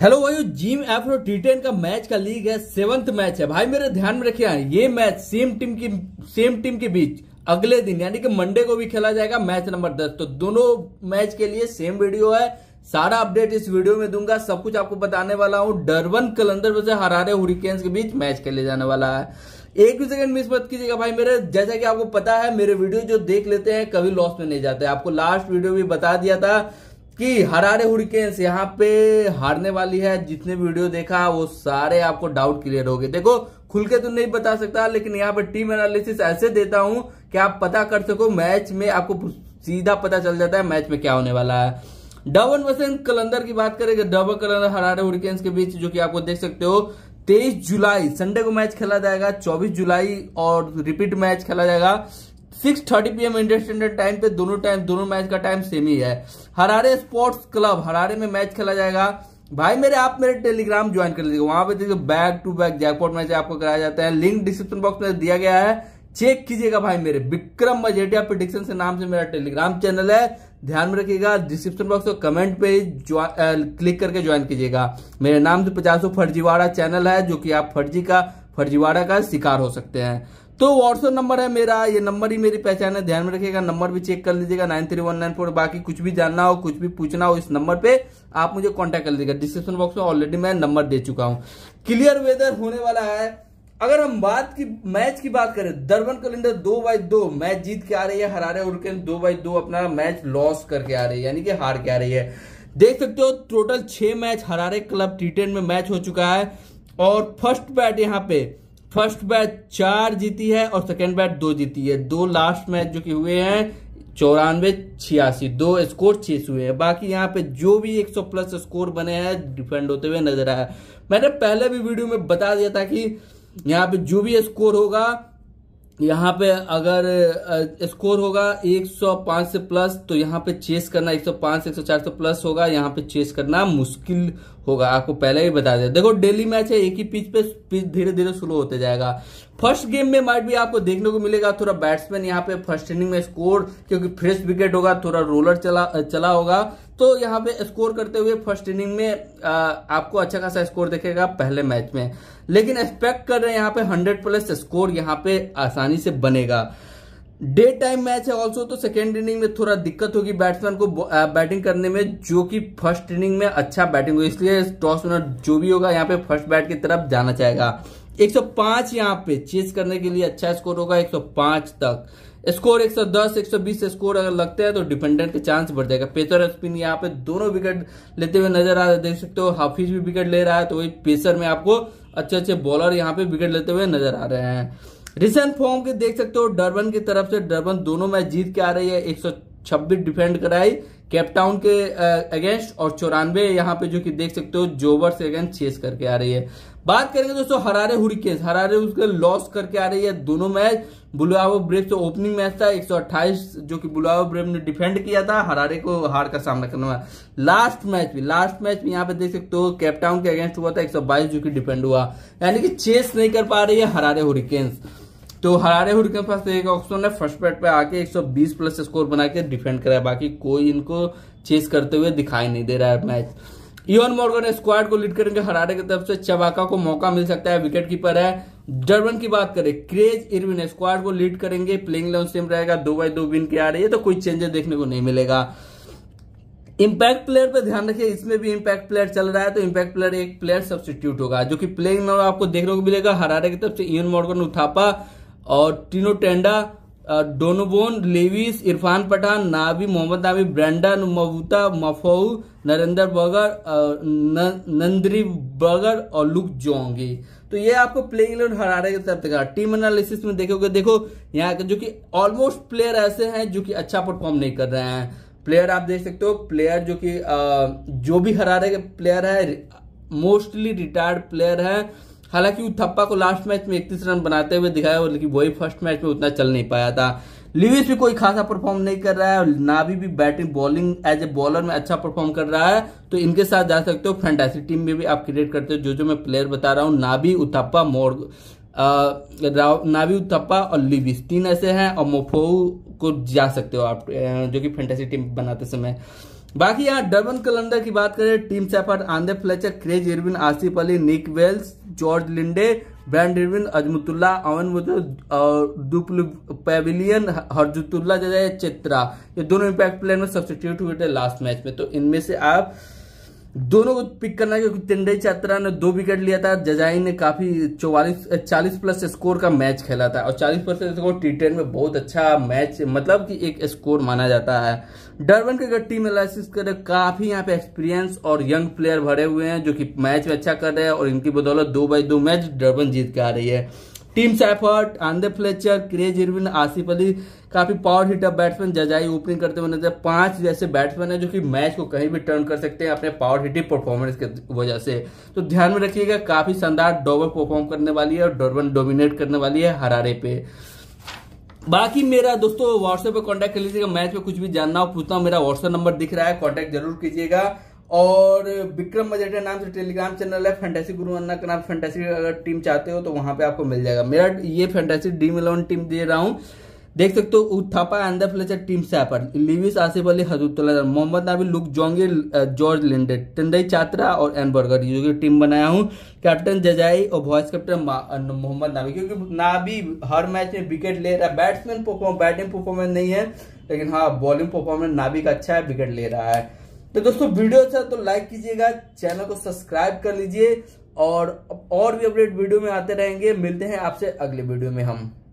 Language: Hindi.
हेलो भाई जीम रो टी टेन का मैच का लीग है सेवंथ मैच है भाई मेरे ध्यान में रखिए ये मैच सेम टीम की सेम टीम के बीच अगले दिन यानी कि मंडे को भी खेला जाएगा मैच नंबर दस तो दोनों मैच के लिए सेम वीडियो है सारा अपडेट इस वीडियो में दूंगा सब कुछ आपको बताने वाला हूं डरबन कलंदर वजह हरारे हुरिकेन्स के बीच मैच खेले जाने वाला है एक भी सेकंड मिस मत कीजिएगा भाई मेरे जैसा कि आपको पता है मेरे वीडियो जो देख लेते हैं कभी लॉस में नहीं जाते आपको लास्ट वीडियो भी बता दिया था कि हरारे हुरिकेन्स यहाँ पे हारने वाली है जितने भी वीडियो देखा वो सारे आपको डाउट क्लियर हो गए देखो खुल के तो नहीं बता सकता लेकिन यहाँ पे टीम एनालिसिस ऐसे देता हूं कि आप पता कर सको मैच में आपको सीधा पता चल जाता है मैच में क्या होने वाला है डबन वसन कलंदर की बात करेंगे डबन कलंदर हरारे हुरिकेन्स के बीच जो की आपको देख सकते हो तेईस जुलाई संडे को मैच खेला जाएगा चौबीस जुलाई और रिपीट मैच खेला जाएगा six thirty P M Indian standard time पे दोनों टाइम दोनों मैच का टाइम सेम ही है हरारे स्पोर्ट्स क्लब हरारे में मैच खेला जाएगा भाई मेरे आप मेरे टेलीग्राम ज्वाइन कर लीजिएगा वहां पे देखिए back to back jackpot match आपको कराया जाता है लिंक डिस्क्रिप्शन बॉक्स में दिया गया है चेक कीजिएगा भाई मेरे विक्रम मजेटिया प्रिडिक्शन से नाम से मेरा टेलीग्राम चैनल है ध्यान में रखिएगा डिस्क्रिप्शन बॉक्स और कमेंट पे क्लिक करके ज्वाइन कीजिएगा मेरे नाम से पचासो फर्जीवाड़ा चैनल है जो कि आप फर्जी का फर्जीवाड़ा का शिकार हो सकते हैं तो व्हाट्सअप नंबर है मेरा ये नंबर ही मेरी पहचान है ध्यान में रखिएगा नंबर भी चेक कर लीजिएगा nine three one nine four बाकी कुछ भी जानना हो कुछ भी पूछना हो इस नंबर पे आप मुझे कांटेक्ट कर लीजिएगा डिस्क्रिप्शन बॉक्स में ऑलरेडी मैं नंबर दे चुका हूं क्लियर वेदर होने वाला है अगर हम बात की मैच की बात करें दर्बन कैलेंडर दो बाई दो मैच जीत के आ रही है हरारे उड़केन दो बाई दो अपना मैच लॉस करके आ रही है यानी कि हार के आ रही है देख सकते हो टोटल छह मैच हरारे क्लब टी में मैच हो चुका है और फर्स्ट बैट यहाँ पे फर्स्ट बैच चार जीती है और सेकेंड बैच दो जीती है दो लास्ट मैच जो कि हुए हैं चौरानवे छियासी दो स्कोर छः हुए हैं बाकी यहाँ पे जो भी 100 प्लस स्कोर बने हैं डिफेंड होते हुए नजर आया मैंने पहले भी वीडियो में बता दिया था कि यहाँ पे जो भी स्कोर होगा यहाँ पे अगर स्कोर होगा 105 से प्लस तो यहाँ पे चेस करना 105 104 से प्लस होगा यहाँ पे चेस करना मुश्किल होगा आपको पहले ही बता दिया देखो डेली मैच है एक ही पिच पे पिच धीरे धीरे स्लो होते जाएगा फर्स्ट गेम में माइट भी आपको देखने को मिलेगा थोड़ा बैट्समैन यहाँ पे फर्स्ट इनिंग में स्कोर क्योंकि फ्रेश विकेट होगा थोड़ा रोलर चला चला होगा तो यहाँ पे स्कोर करते हुए फर्स्ट इनिंग में आ, आपको अच्छा खासा स्कोर देखेगा पहले मैच में लेकिन एक्सपेक्ट कर रहे हैं यहाँ पे हंड्रेड प्लस स्कोर यहाँ पे आसानी से बनेगा डे टाइम मैच है ऑल्सो तो सेकेंड इनिंग में थोड़ा दिक्कत होगी बैट्समैन को बैटिंग करने में जो कि फर्स्ट इनिंग में अच्छा बैटिंग होगी इसलिए टॉस विनर जो भी होगा यहाँ पे फर्स्ट बैट की तरफ जाना चाहेगा 105 यहाँ पे चेस करने के लिए अच्छा स्कोर होगा 105 तक स्कोर 110 120 स्कोर अगर लगते हैं तो डिपेंडेंट के चांस बढ़ जाएगा पेसर और स्पिन यहाँ पे दोनों विकेट लेते हुए नजर आ रहे देख सकते हो हाफिज भी विकेट ले रहा है तो वही पेसर में आपको अच्छे अच्छे बॉलर यहाँ पे विकेट लेते हुए नजर आ रहे हैं रिसेंट फॉर्म के देख सकते हो डरबन की तरफ से डरबन दोनों मैच जीत के आ रही है छब्बीस डिफेंड कराई कैपटाउन के अगेंस्ट और चौरानवे यहाँ पे जो कि देख सकते हो जोबर से अगेंस्ट चेस करके आ रही है बात करेंगे दोस्तों हरारे हुरिकेन्स हरारे उसके लॉस करके आ रही है दोनों मैच बुलावो ब्रेव से ओपनिंग मैच था 128 जो कि बुलावो ब्रेव ने डिफेंड किया था हरारे को हार का सामना करना हुआ लास्ट मैच भी लास्ट मैच भी यहाँ पे देख सकते हो कैपटाउन के अगेंस्ट हुआ था एक जो कि डिफेंड हुआ यानी कि चेस नहीं कर पा रही है हरारे हुरिकेन्स तो हरारे हुड के पास एक ऑप्शन है फर्स्ट बैट पे आके 120 प्लस स्कोर बना के डिफेंड करा बाकी कोई इनको चेस करते हुए दिखाई नहीं दे रहा है मैच इवन मॉर्गन स्क्वाड को लीड करेंगे हरारे की तरफ से चबाका को मौका मिल सकता है विकेट कीपर है डरबन की बात करें क्रेज इरविन स्क्वाड को लीड करेंगे प्लेइंग लॉन्च सेम रहेगा दो बाई दो विन के आ रही है तो कोई चेंजेस देखने को नहीं मिलेगा इम्पैक्ट प्लेयर पर ध्यान रखिए इसमें भी इम्पैक्ट प्लेयर चल रहा है तो इम्पैक्ट प्लेयर एक प्लेयर सब्सटीट्यूट होगा जो कि प्लेइंग में आपको देखने को मिलेगा हरारे की तरफ से इवन मॉर्गन उथापा और टीनो टेंडा डोनोबोन Lewis Irfan Pathan Nabi Mohammad Nabi Brandon Mavuta मफऊ नरेंद्र बगर नंद्री बगर और लुक जोंगी तो ये आपको प्लेइंग इलेवन हरारे के तरफ देखा टीम एनालिसिस में देखोगे देखो यहाँ के जो कि ऑलमोस्ट प्लेयर ऐसे हैं जो कि अच्छा परफॉर्म नहीं कर रहे हैं प्लेयर आप देख सकते हो प्लेयर जो कि जो भी हरारे के प्लेयर है मोस्टली रिटायर्ड प्लेयर है हालांकि उथप्पा को लास्ट मैच में इकतीस रन बनाते हुए दिखाया लेकिन वही फर्स्ट मैच में उतना चल नहीं पाया था लिविस भी कोई खासा परफॉर्म नहीं कर रहा है और नावी भी batting bowling as a bowler में अच्छा परफॉर्म कर रहा है तो इनके साथ जा सकते हो फैंटेसी टीम में भी आप क्रिएट करते हो जो जो मैं प्लेयर बता रहा हूँ नाभी उथप्पा मोर राव नावी उथप्पा और लिविस तीन ऐसे हैं और मोफो को जा सकते हो आप जो कि फैंटेसी टीम बनाते समय बाकी यहाँ डर्बन कलंदर की बात करें Tim Seifert Andre Fletcher Craig Ervine Asif Ali Nick Welch George Linde ब्रांड इरविन अजमतुल्ला अवन और दुपल पेविलियन हरजतुल्ला जजाया चित्रा ये दोनों इम्पैक्ट प्लेयर में सब्सिट्यूट हुए थे लास्ट मैच में तो इनमें से आप दोनों को पिक करना है क्योंकि तिंडई चात्रा ने दो विकेट लिया था जजाई ने काफी चौवालीस चालीस प्लस स्कोर का मैच खेला था और चालीस प्लस स्कोर टी टेन में बहुत अच्छा मैच मतलब कि एक स्कोर माना जाता है डरबन के अगर टीम एनालिसिस करें काफी यहाँ पे एक्सपीरियंस और यंग प्लेयर भरे हुए हैं जो कि मैच में अच्छा कर रहे हैं और इनकी बदौलत दो बाई दो मैच डरबन जीत के आ रही है Tim Seifert Andre Fletcher Craig Ervine Asif Ali काफी power hitter batsman Zazai opening करते हुए नजर पांच जैसे बैट्समैन है जो कि मैच को कहीं भी टर्न कर सकते हैं अपने पावर हिटिंग परफॉर्मेंस की वजह से तो ध्यान में रखिएगा काफी शानदार डॉबर परफॉर्म करने वाली है और डॉर्बन डोमिनेट करने वाली है हरारे पे बाकी मेरा दोस्तों व्हाट्सएप पर कॉन्टेक्ट कर लीजिएगा मैच में कुछ भी जानना हो पूछना मेरा व्हाट्सएप नंबर दिख रहा है कॉन्टेक्ट जरूर कीजिएगा और विक्रम मजेटा नाम से टेलीग्राम चैनल है फैंटेसी गुरु अन्ना का नाम फैंटेसी अगर टीम चाहते हो तो वहां पे आपको मिल जाएगा मेरा ये फैंटेसी डीम इलेवन टीम दे रहा हूँ देख सकते हो Uthappa and Fletcher Tim Seifert Lewis Asif Ali Hazratullah Mohammad Nabi Luke Jongwe George Linde Tendai Chatara और एन बर्गर ये जो टीम बनाया हूँ कैप्टन जजाई और वॉइस कैप्टन मोहम्मद नाबी क्योंकि नाबी हर मैच में विकेट ले रहा है बैट्समैन परफॉर्म बैटिंग परफॉर्मेंस नहीं है लेकिन हाँ बॉलिंग परफॉर्मेंस नाबी का अच्छा है विकेट ले रहा है तो दोस्तों वीडियो अच्छा तो लाइक कीजिएगा चैनल को सब्सक्राइब कर लीजिए और और भी अपडेट वीडियो में आते रहेंगे मिलते हैं आपसे अगले वीडियो में हम